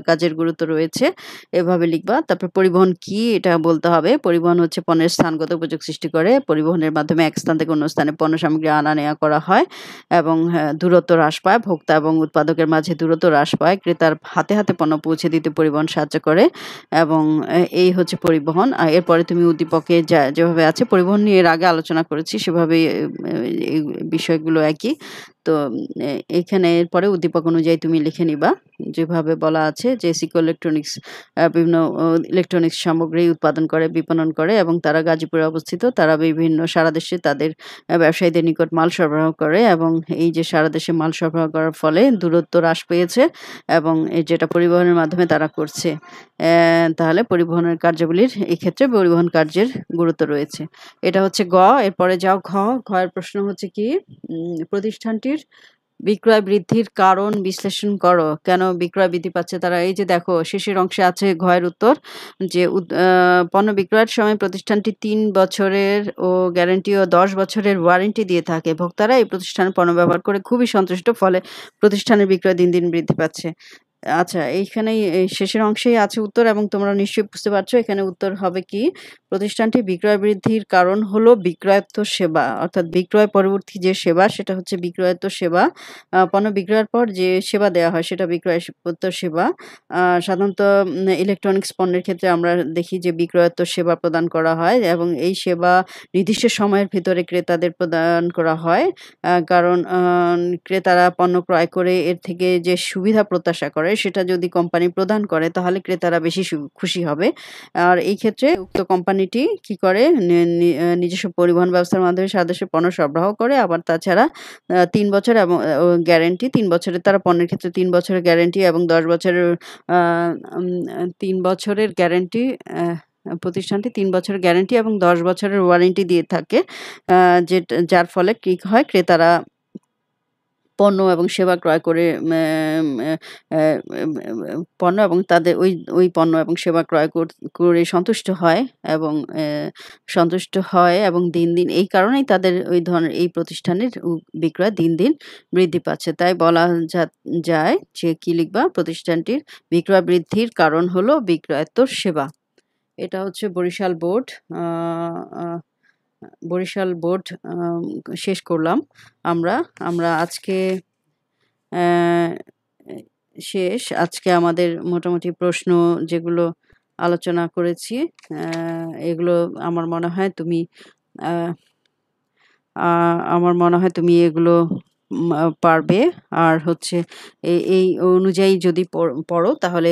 কাজের গুরুত্ব রয়েছে এভাবে লিখবা তারপর পরিবহন কি এটা বলতে হবে পরিবহন হচ্ছে পণ্যের স্থানগত উপযোগ সৃষ্টি করে পরিবহনের মাধ্যমে এক স্থান থেকে অন্য স্থানে পণ্য সামগ্রী আনা নেওয়া করা হয় এবং হ্যাঁ, দূরত্ব হ্রাস হ্রাস পায় ভোক্তা এবং উৎপাদকের মাঝে দূরত্ব হ্রাস পায় ক্রেতার হাতে হাতে পণ্য পৌঁছে দিতে পরিবহন সাহায্য করে এবং এই হচ্ছে পরিবহন এরপরে তুমি উদ্দীপকে যা যেভাবে আছে পরিবহন নিয়ে এর আগে আলোচনা করেছি সেভাবে বিষয়গুলো একই তো এখানে এরপরে উদ্দীপক অনুযায়ী তুমি লিখে নিবা যেভাবে বলা আছে যে সিকো ইলেকট্রনিক্স বিভিন্ন ইলেকট্রনিক্স সামগ্রী উৎপাদন করে বিপণন করে এবং তারা গাজীপুরে অবস্থিত তারা বিভিন্ন সারা দেশে তাদের ব্যবসায়ীদের নিকট মাল সরবরাহ করে এবং এই যে সারা দেশে মাল সরবরাহ করার ফলে দূরত্ব হ্রাস পেয়েছে এবং যেটা পরিবহনের মাধ্যমে তারা করছে তাহলে পরিবহনের কার্যগুলির এক্ষেত্রে পরিবহন কার্যের গুরুত্ব রয়েছে এটা হচ্ছে গ এরপরে যাও ঘ ঘয়ের প্রশ্ন হচ্ছে কি প্রতিষ্ঠানটির কোম্পানির বিক্রয় বৃদ্ধির কারণ বিশ্লেষণ করো কেন বিক্রয় বৃদ্ধি পাচ্ছে তারা এই যে দেখো শেষের অংশে আছে ঘয়ের উত্তর যে পণ্য বিক্রয়ের সময় প্রতিষ্ঠানটি তিন বছরের ও গ্যারেন্টি ও দশ বছরের ওয়ারেন্টি দিয়ে থাকে ভোক্তারা এই প্রতিষ্ঠানের পণ্য ব্যবহার করে খুবই সন্তুষ্ট ফলে প্রতিষ্ঠানের বিক্রয় দিন দিন বৃদ্ধি পাচ্ছে আচ্ছা এইখানেই এই শেষের অংশেই আছে উত্তর এবং তোমরা নিশ্চয়ই বুঝতে পারছো এখানে উত্তর হবে কি প্রতিষ্ঠানটি বিক্রয় বৃদ্ধির কারণ হলো বিক্রয়ত্ব সেবা অর্থাৎ বিক্রয় পরবর্তী যে সেবা সেটা হচ্ছে বিক্রয়ত্ব সেবা পণ্য বিক্রয়ের পর যে সেবা দেওয়া হয় সেটা বিক্রয়ত্ব সেবা সাধারণত ইলেকট্রনিক্স পণ্যের ক্ষেত্রে আমরা দেখি যে বিক্রয়ত্ব সেবা প্রদান করা হয় এবং এই সেবা নির্দিষ্ট সময়ের ভিতরে ক্রেতাদের প্রদান করা হয় কারণ ক্রেতারা পণ্য ক্রয় করে এর থেকে যে সুবিধা প্রত্যাশা করে করে সেটা যদি কোম্পানি প্রদান করে তাহলে ক্রেতারা বেশি খুশি হবে আর এই ক্ষেত্রে উক্ত কোম্পানিটি কি করে নিজস্ব পরিবহন ব্যবস্থার মাধ্যমে সাদেশে পণ্য সরবরাহ করে আবার তাছাড়া তিন বছর এবং গ্যারেন্টি তিন বছরের তারা পণ্যের ক্ষেত্রে তিন বছরের গ্যারেন্টি এবং দশ বছরের তিন বছরের গ্যারেন্টি প্রতিষ্ঠানটি তিন বছরের গ্যারেন্টি এবং দশ বছরের ওয়ারেন্টি দিয়ে থাকে যে যার ফলে কী হয় ক্রেতারা পণ্য এবং সেবা ক্রয় করে পণ্য এবং তাদের ওই ওই পণ্য এবং সেবা ক্রয় করে সন্তুষ্ট হয় এবং সন্তুষ্ট হয় এবং দিন দিন এই কারণেই তাদের ওই ধরনের এই প্রতিষ্ঠানের বিক্রয় দিন দিন বৃদ্ধি পাচ্ছে তাই বলা যায় যে কি লিখবা প্রতিষ্ঠানটির বিক্রয় বৃদ্ধির কারণ হলো বিক্রয়ত্তর সেবা এটা হচ্ছে বরিশাল বোর্ড বরিশাল বোর্ড শেষ করলাম আমরা আমরা আজকে শেষ আজকে আমাদের মোটামুটি প্রশ্ন যেগুলো আলোচনা করেছি এগুলো আমার মনে হয় তুমি আমার মনে হয় তুমি এগুলো পারবে আর হচ্ছে এই অনুযায়ী যদি পড়ো তাহলে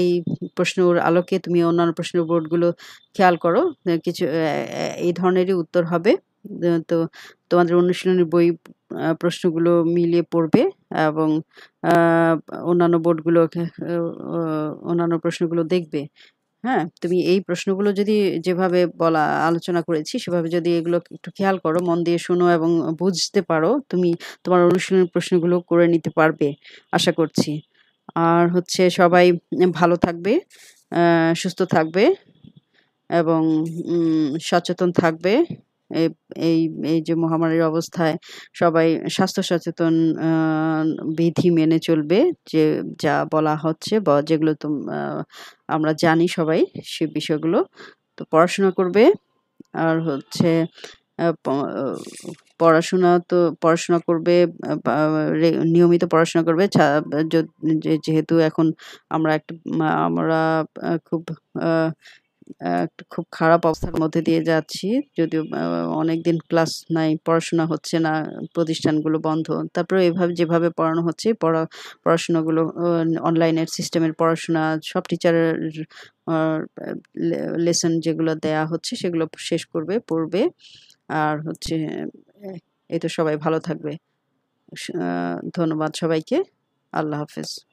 এই প্রশ্নের আলোকে তুমি অন্যান্য প্রশ্ন বোর্ডগুলো খেয়াল করো কিছু এই ধরনেরই উত্তর হবে তো তোমাদের অনুশীলনের বই প্রশ্নগুলো মিলিয়ে পড়বে এবং অন্যান্য বোর্ডগুলো অন্যান্য প্রশ্নগুলো দেখবে হ্যাঁ? তুমি এই প্রশ্নগুলো যদি যেভাবে বলা আলোচনা করেছি, সেভাবে যদি এগুলো একটু খেয়াল করো, মন দিয়ে শোনো এবং বুঝতে পারো, তুমি তোমার অনুশীলনের প্রশ্নগুলো করে নিতে পারবে, আশা করছি। আর হচ্ছে সবাই ভালো থাকবে, সুস্থ থাকবে এবং উম সচেতন থাকবে। এই এই যে মহামারীর অবস্থায় সবাই স্বাস্থ্য সচেতন বিধি মেনে চলবে যে যা বলা হচ্ছে বা যেগুলো তো আমরা জানি সবাই সে বিষয়গুলো তো পড়াশোনা করবে আর হচ্ছে পড়াশোনা তো পড়াশোনা করবে নিয়মিত পড়াশোনা করবে যেহেতু এখন আমরা একটা আমরা খুব খুব খারাপ অবস্থার মধ্যে দিয়ে যাচ্ছি যদিও অনেক দিন ক্লাস নাই পড়াশোনা হচ্ছে না প্রতিষ্ঠানগুলো বন্ধ তারপরে এভাবে যেভাবে পড়ানো হচ্ছে পড়া পড়াশোনাগুলো অনলাইনের সিস্টেমের পড়াশোনা সব টিচারের লেসন যেগুলো দেয়া হচ্ছে সেগুলো শেষ করবে পড়বে আর হচ্ছে এই তো সবাই ভালো থাকবে ধন্যবাদ সবাইকে আল্লাহ হাফেজ